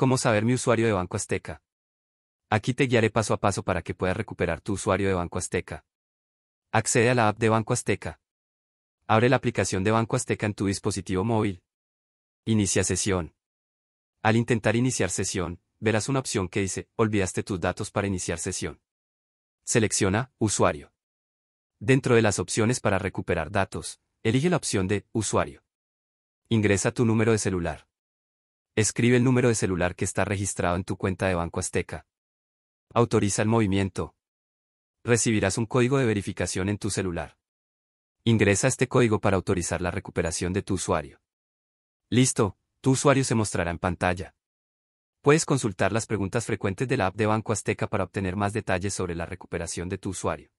¿Cómo saber mi usuario de Banco Azteca? Aquí te guiaré paso a paso para que puedas recuperar tu usuario de Banco Azteca. Accede a la app de Banco Azteca. Abre la aplicación de Banco Azteca en tu dispositivo móvil. Inicia sesión. Al intentar iniciar sesión, verás una opción que dice, olvidaste tus datos para iniciar sesión. Selecciona, usuario. Dentro de las opciones para recuperar datos, elige la opción de, usuario. Ingresa tu número de celular. Escribe el número de celular que está registrado en tu cuenta de Banco Azteca. Autoriza el movimiento. Recibirás un código de verificación en tu celular. Ingresa este código para autorizar la recuperación de tu usuario. Listo, tu usuario se mostrará en pantalla. Puedes consultar las preguntas frecuentes de la app de Banco Azteca para obtener más detalles sobre la recuperación de tu usuario.